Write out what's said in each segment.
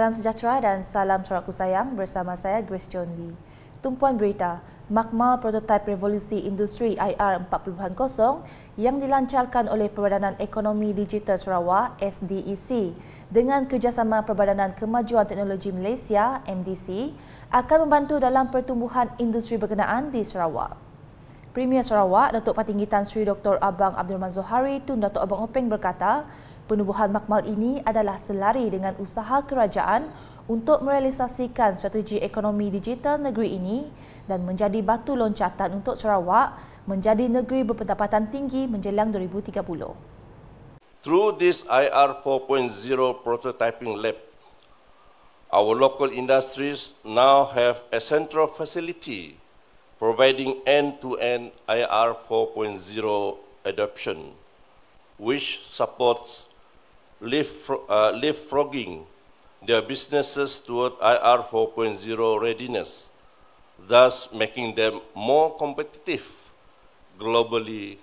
Salam sejahtera dan salam sorakku sayang bersama saya Grace John Lee. Tumpuan berita, makmal prototipe revolusi industri IR 40.0 yang dilancarkan oleh Perbadanan Ekonomi Digital Sarawak SDEC dengan kerjasama Perbadanan Kemajuan Teknologi Malaysia MDC akan membantu dalam pertumbuhan industri berkenaan di Sarawak. Premier Sarawak, Datuk Patinggitan Sri Dr. Abang Abdul Rahman Zohari Tun Datuk Abang Openg berkata, Penubuhan makmal ini adalah selari dengan usaha kerajaan untuk merealisasikan strategi ekonomi digital negeri ini dan menjadi batu loncatan untuk Sarawak menjadi negeri berpendapatan tinggi menjelang 2030. Through this IR 4.0 prototyping lab, our local industries now have a central facility providing end-to-end IR 4.0 adoption, which supports Uh, leapfrogging their businesses toward IR 4.0 readiness, thus making them more competitive globally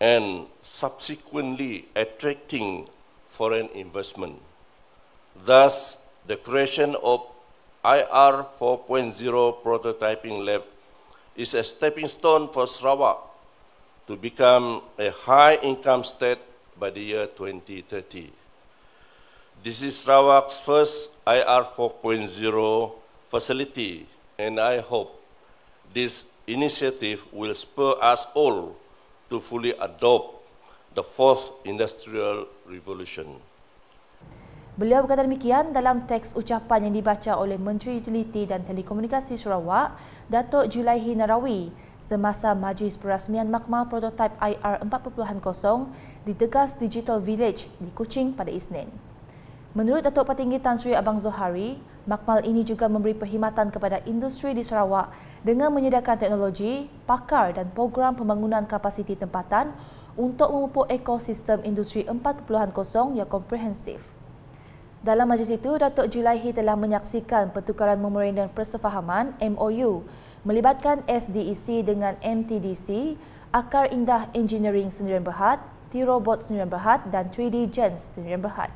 and subsequently attracting foreign investment. Thus, the creation of IR 4.0 prototyping lab is a stepping stone for Sarawak to become a high-income state by the year 2030. This is Sarawak's first IR 4.0 facility, and I hope this initiative will spur us all to fully adopt the fourth industrial revolution. Beliau berkata demikian dalam teks ucapan yang dibaca oleh Menteri Utiliti dan Telekomunikasi Sarawak, Datuk Julaihi Narawi, semasa Majlis Perasmian makmal Prototype IR 4.0 di Degas Digital Village di Kuching pada Isnin. Menurut Datuk Petinggi Tan Sri Abang Zohari, makmal ini juga memberi perkhidmatan kepada industri di Sarawak dengan menyediakan teknologi, pakar dan program pembangunan kapasiti tempatan untuk memupuk ekosistem industri 4.0 yang komprehensif. Dalam majlis itu, Datuk Jilaihi telah menyaksikan pertukaran memorandum persefahaman MOU melibatkan SDEC dengan MTDC, Akar Indah Engineering Sendirian Berhad, T-Robot Sendirian Berhad dan 3D Gens Sendirian Berhad.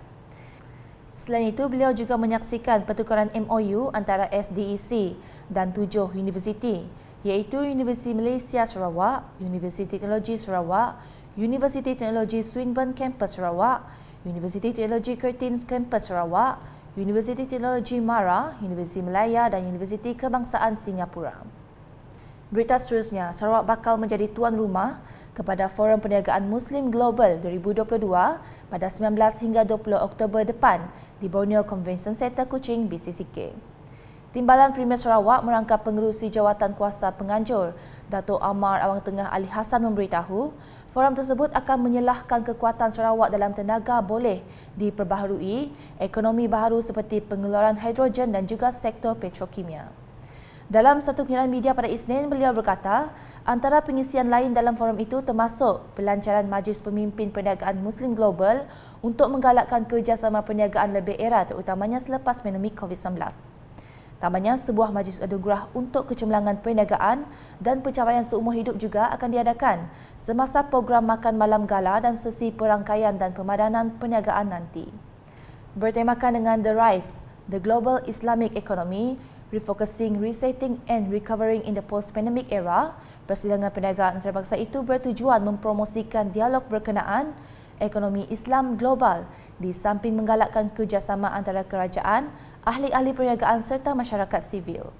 Selain itu, beliau juga menyaksikan pertukaran MOU antara SDEC dan tujuh universiti iaitu Universiti Malaysia Sarawak, Universiti Teknologi Sarawak, Universiti Teknologi Swinburne Campus Sarawak, Universiti Teknologi Curtin Campus Sarawak, Universiti Teknologi Mara, Universiti Malaya dan Universiti Kebangsaan Singapura. Berita seterusnya, Sarawak bakal menjadi tuan rumah kepada Forum Perniagaan Muslim Global 2022 pada 19 hingga 20 Oktober depan di Borneo Convention Centre Kuching BCCK. Timbalan Premier Sarawak merangkap pengerusi jawatan kuasa penganjur Datuk Amar Awang Tengah Ali Hassan memberitahu forum tersebut akan menyelahkan kekuatan Sarawak dalam tenaga boleh diperbaharui ekonomi baharu seperti pengeluaran hidrogen dan juga sektor petrokimia. Dalam satu penyiaran media pada Isnin, beliau berkata, antara pengisian lain dalam forum itu termasuk pelancaran Majlis Pemimpin Perniagaan Muslim Global untuk menggalakkan kerjasama perniagaan lebih erat terutamanya selepas pandemi COVID-19. Tambahnya, sebuah majlis adugrah untuk kecemerlangan perniagaan dan pencapaian seumur hidup juga akan diadakan semasa program makan malam gala dan sesi perangkaian dan pemadanan perniagaan nanti. Bertemakan dengan The Rise, The Global Islamic Economy, refocusing, resetting and recovering in the post-pandemic era, Persidangan Perniagaan Antarabangsa itu bertujuan mempromosikan dialog berkenaan ekonomi Islam global di samping menggalakkan kerjasama antara kerajaan, ahli-ahli perniagaan serta masyarakat sivil.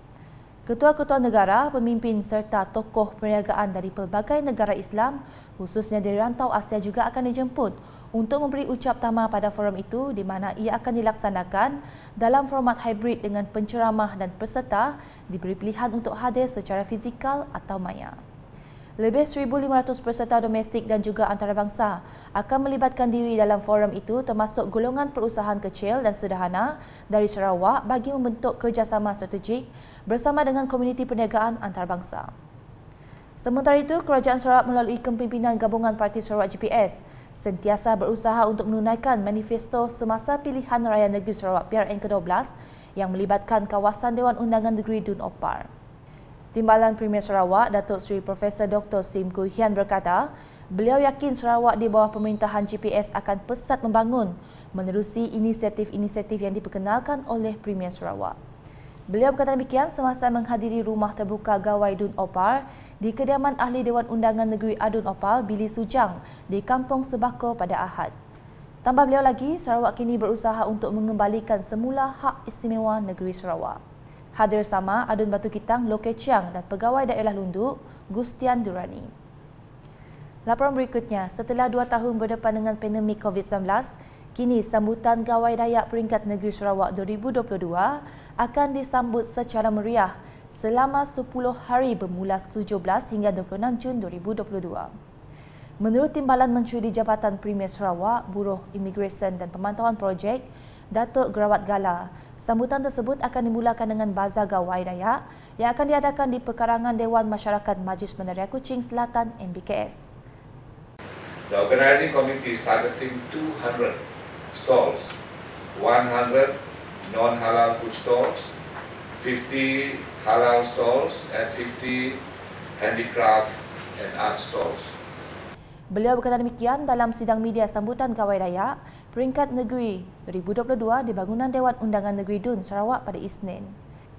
Ketua-ketua negara, pemimpin serta tokoh perniagaan dari pelbagai negara Islam khususnya dari rantau Asia juga akan dijemput untuk memberi ucap tama pada forum itu di mana ia akan dilaksanakan dalam format hybrid dengan penceramah dan peserta diberi pilihan untuk hadir secara fizikal atau maya. Lebih 1,500 peserta domestik dan juga antarabangsa akan melibatkan diri dalam forum itu termasuk golongan perusahaan kecil dan sederhana dari Sarawak bagi membentuk kerjasama strategik bersama dengan komuniti perniagaan antarabangsa. Sementara itu, Kerajaan Sarawak melalui kepimpinan Gabungan Parti Sarawak GPS sentiasa berusaha untuk menunaikan manifesto semasa pilihan raya negeri Sarawak PRN ke-12 yang melibatkan kawasan Dewan Undangan Negeri Dun Opar. Timbalan Premier Sarawak, Datuk Seri Profesor Dr. Sim Kui Hian berkata, beliau yakin Sarawak di bawah pemerintahan GPS akan pesat membangun menerusi inisiatif-inisiatif yang diperkenalkan oleh Premier Sarawak. Beliau berkata demikian semasa menghadiri rumah terbuka gawai Dun Opal di kediaman Ahli Dewan Undangan Negeri Adun Opal, Bili Sujang di Kampung Sebako pada Ahad. Tambah beliau lagi, Sarawak kini berusaha untuk mengembalikan semula hak istimewa negeri Sarawak. Hadir sama Adun Batu Kitang, Loke Chiang dan pegawai daerah Lunduk, Gustian Durani. Laporan berikutnya, setelah dua tahun berdepan dengan pandemik COVID-19, Kini sambutan Gawai Dayak Peringkat Negeri Sarawak 2022 akan disambut secara meriah selama 10 hari bermula 17 hingga 26 Jun 2022. Menurut Timbalan Menteri di Jabatan Premier Sarawak, Buruh Immigration dan Pemantauan Projek, Datuk Gerawat Gala, sambutan tersebut akan dimulakan dengan Bazar Gawai Dayak yang akan diadakan di Pekarangan Dewan Masyarakat Majlis Menteria Kuching Selatan MBKS. The organizing committee is targeting 200 stalls, 100 non-halal food stalls, 50 halal stalls and 50 handicraft and art stalls. Beliau berkata demikian dalam sidang media sambutan gawai daya peringkat negeri 2022 di bangunan Dewan Undangan Negeri Dun Sarawak pada Isnin.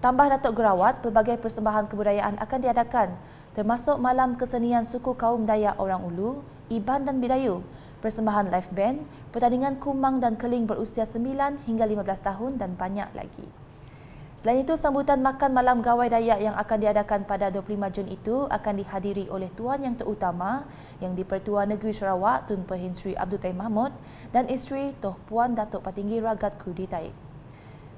Tambah Datuk Gerawat, pelbagai persembahan kebudayaan akan diadakan termasuk Malam Kesenian Suku Kaum Dayak Orang Ulu, Iban dan Bidayu persembahan live band, pertandingan kumang dan keling berusia 9 hingga 15 tahun dan banyak lagi. Selain itu, sambutan makan malam gawai Dayak yang akan diadakan pada 25 Jun itu akan dihadiri oleh Tuan Yang Terutama yang dipertua Negeri Sarawak Tun Perhin Sri Abdul Taib Mahmud dan isteri Toh Puan Datuk Patinggi Ragat Kudi Taib.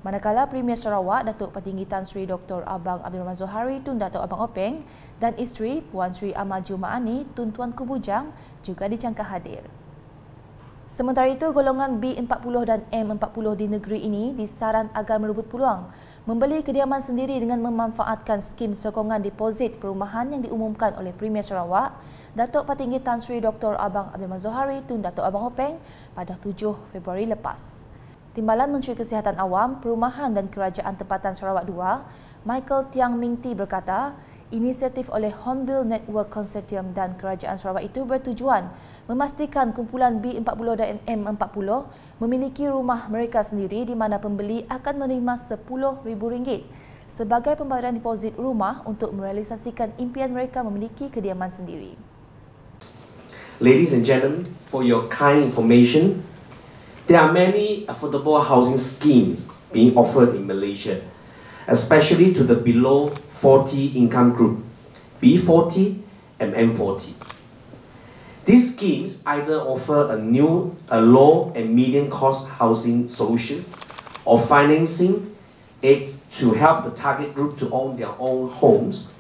Manakala Premier Sarawak Datuk Patinggi Tan Sri Dr. Abang Abdul Rahman Zohari Tun Datuk Abang Openg dan isteri Puan Sri Amal Jumaani Tun Tuan Kubujang juga dicangka hadir. Sementara itu, golongan B40 dan M40 di negeri ini disaran agar merebut peluang membeli kediaman sendiri dengan memanfaatkan skim sokongan deposit perumahan yang diumumkan oleh Premier Sarawak, Datuk Patinggi Tan Sri Dr. Abang Abdul Mazohari Tun Datuk Abang Hopeng pada 7 Februari lepas. Timbalan Menteri Kesihatan Awam, Perumahan dan Kerajaan Tempatan Sarawak II, Michael Tiang Mingti berkata, inisiatif oleh Hornbill Network Consortium dan Kerajaan Sarawak itu bertujuan memastikan kumpulan B40 dan M40 memiliki rumah mereka sendiri di mana pembeli akan menerima RM10,000 sebagai pembayaran deposit rumah untuk merealisasikan impian mereka memiliki kediaman sendiri. Ladies and gentlemen, for your kind information, there are many affordable housing schemes being offered in Malaysia. especially to the below 40 income group, B40 and M40. These schemes either offer a new, a low and medium cost housing solution or financing it to help the target group to own their own homes.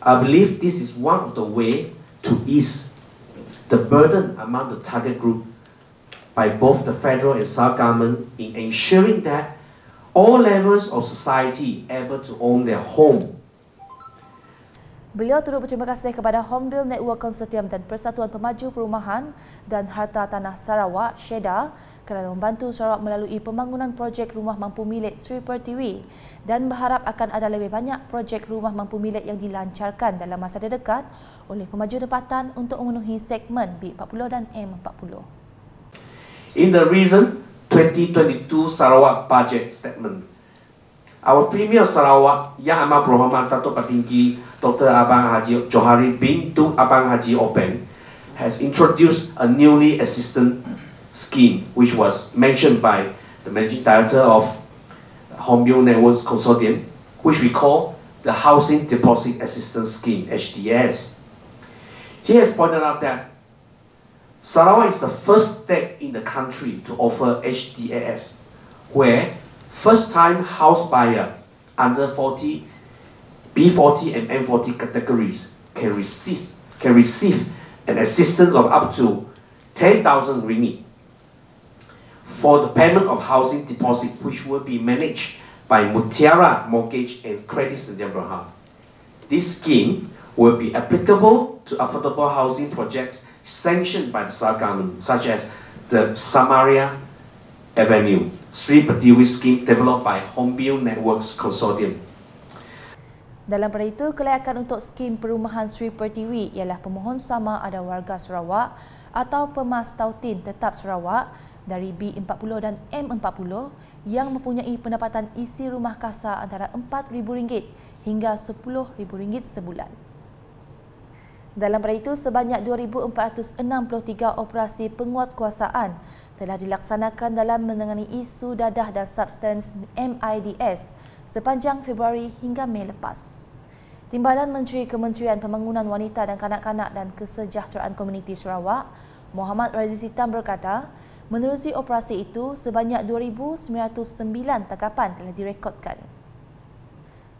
I believe this is one of the way to ease the burden among the target group by both the federal and state government in ensuring that all levels of society able to own their home. Beliau turut berterima kasih kepada Homebill Network Consortium dan Persatuan Pemaju Perumahan dan Harta Tanah Sarawak, SHEDA, kerana membantu Sarawak melalui pembangunan projek rumah mampu milik Sri Pertiwi dan berharap akan ada lebih banyak projek rumah mampu milik yang dilancarkan dalam masa dekat oleh pemaju tempatan untuk memenuhi segmen B40 dan M40. In the recent 2022 Sarawak Budget Statement. Our Premier of Sarawak, Yang Amat Berhormat Datuk Patinggi Dr. Abang Haji Johari bin Tu Abang Haji Open has introduced a newly assistant scheme which was mentioned by the Managing Director of Homebio Networks Consortium, which we call the Housing Deposit Assistance Scheme, HDS. He has pointed out that Sarawak is the first state in the country to offer HDAS, where first-time house buyer under 40, B40 and M40 categories can receive, can receive an assistance of up to 10,000 ringgit for the payment of housing deposit which will be managed by Mutiara Mortgage and Credit Sedia Berhad. This scheme will be applicable to affordable housing projects sanctioned by the Saudi government, such as the Samaria Avenue, Sri Petiwi scheme developed by Homebuild Networks Consortium. Dalam pada itu, kelayakan untuk skim perumahan Sri Pertiwi ialah pemohon sama ada warga Sarawak atau pemas tautin tetap Sarawak dari B40 dan M40 yang mempunyai pendapatan isi rumah kasar antara RM4,000 hingga RM10,000 sebulan. Dalam pada itu, sebanyak 2,463 operasi penguatkuasaan telah dilaksanakan dalam menangani isu dadah dan substans MIDS sepanjang Februari hingga Mei lepas. Timbalan Menteri Kementerian Pembangunan Wanita dan Kanak-Kanak dan Kesejahteraan Komuniti Sarawak, Muhammad Razizi Tan berkata, menerusi operasi itu, sebanyak 2,909 tangkapan telah direkodkan.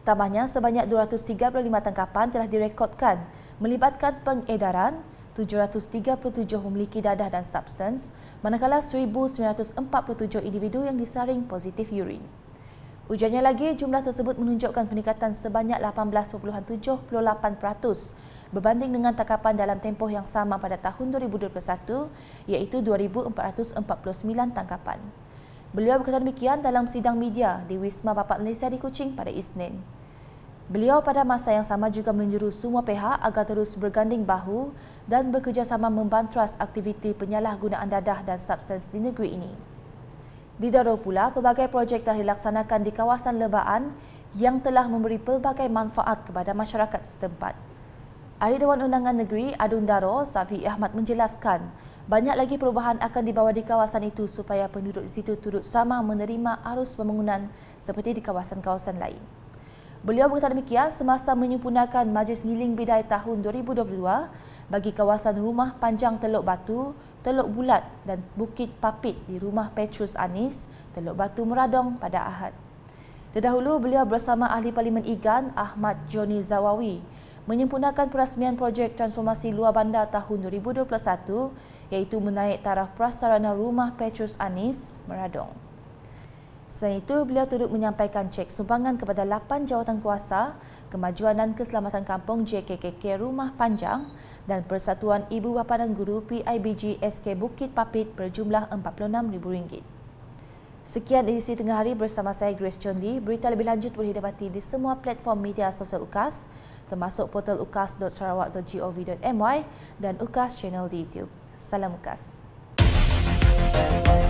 Tambahnya, sebanyak 235 tangkapan telah direkodkan melibatkan pengedaran 737 memiliki dadah dan substance, manakala 1,947 individu yang disaring positif urin. Ujiannya lagi, jumlah tersebut menunjukkan peningkatan sebanyak 18.78% berbanding dengan takapan dalam tempoh yang sama pada tahun 2021 iaitu 2,449 tangkapan. Beliau berkata demikian dalam sidang media di Wisma Bapak Malaysia di Kuching pada Isnin. Beliau pada masa yang sama juga menyeru semua pihak agar terus berganding bahu dan bekerjasama membantras aktiviti penyalahgunaan dadah dan substans di negeri ini. Di Didaruh pula, pelbagai projek telah dilaksanakan di kawasan lebaan yang telah memberi pelbagai manfaat kepada masyarakat setempat. Ahli Dewan Undangan Negeri Adun Daro, Safi Ahmad menjelaskan, banyak lagi perubahan akan dibawa di kawasan itu supaya penduduk di situ turut sama menerima arus pembangunan seperti di kawasan-kawasan lain. Beliau berkata demikian semasa menyempurnakan Majlis Ngiling Bidai tahun 2022 bagi kawasan rumah panjang Teluk Batu, Teluk Bulat dan Bukit Papit di rumah Petrus Anis, Teluk Batu Meradong pada Ahad. Terdahulu, beliau bersama Ahli Parlimen Igan Ahmad Joni Zawawi menyempurnakan perasmian projek transformasi luar bandar tahun 2021 iaitu menaik taraf prasarana rumah Petrus Anis, Meradong. Selain itu, beliau turut menyampaikan cek sumbangan kepada 8 jawatan kuasa, Kemajuan dan Keselamatan Kampung JKKK Rumah Panjang dan Persatuan Ibu Bapa dan Guru PIBG SK Bukit Papit berjumlah RM46,000. Sekian edisi tengah hari bersama saya Grace John Lee. Berita lebih lanjut boleh didapati di semua platform media sosial UKAS termasuk portal ukas.sarawak.gov.my dan UKAS channel di YouTube. Salam UKAS. Thank you.